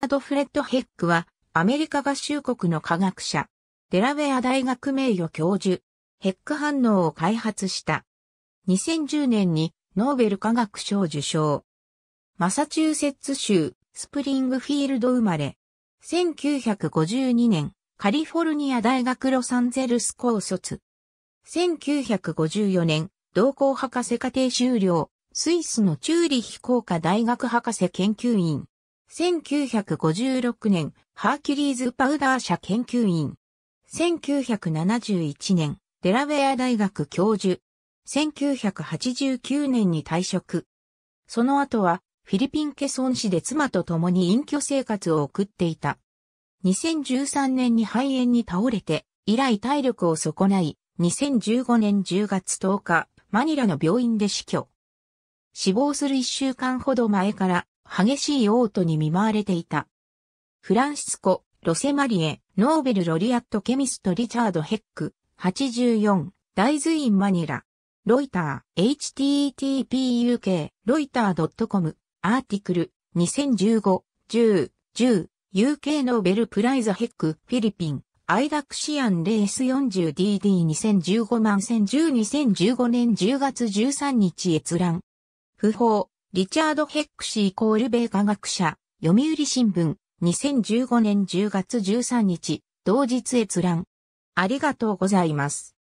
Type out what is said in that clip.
アド・フレッド・ヘックは、アメリカ合衆国の科学者、デラウェア大学名誉教授、ヘック反応を開発した。2010年にノーベル科学賞受賞。マサチューセッツ州スプリングフィールド生まれ。1952年カリフォルニア大学ロサンゼルス高卒。1954年同校博士課程修了。スイスのチューリヒ工科大学博士研究員。1956年、ハーキュリーズ・パウダー社研究員。1971年、デラウェア大学教授。1989年に退職。その後は、フィリピンケソン市で妻と共に隠居生活を送っていた。2013年に肺炎に倒れて、以来体力を損ない、2015年10月10日、マニラの病院で死去。死亡する1週間ほど前から激しい嘔吐に見舞われていた。フランシスコ、ロセマリエ、ノーベルロリアットケミストリチャード・ヘック、84、大イ院マニラ。ロイター、httpuk、ロイター .com、アーティクル、2015、10、10、UK ノーベルプライザヘック、フィリピン、アイダクシアンレース 40DD2015 万10102015年10月13日閲覧。不法、リチャード・ヘックシー・コール米科学者、読売新聞、2015年10月13日、同日閲覧。ありがとうございます。